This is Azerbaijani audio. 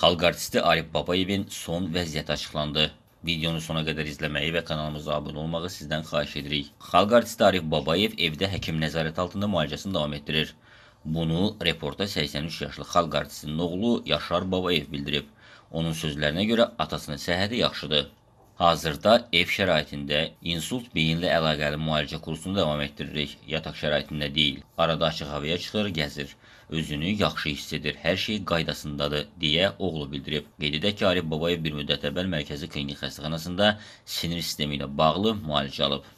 Xalq artisti Arif Babayevin son vəziyyəti açıqlandı. Videonu sona qədər izləməyi və kanalımıza abunə olmağı sizdən xahiş edirik. Xalq artisti Arif Babayev evdə həkim nəzarət altında müalicəsini davam etdirir. Bunu reporta 83 yaşlı xalq artistinin oğlu Yaşar Babayev bildirib. Onun sözlərinə görə atasının səhhəti yaxşıdır. Hazırda ev şəraitində insult beyinlə əlaqəli müalicə kursunu davam etdiririk. Yataq şəraitində deyil. Arada açıq havaya çıxır, gəzir. Özünü yaxşı hiss edir, hər şey qaydasındadır, deyə oğlu bildirib. Qeyd edək ki, Arif Babayev bir müddət əvvəl Mərkəzi Klinik Xəstəxanasında sinir sistemi ilə bağlı müalicə alıb.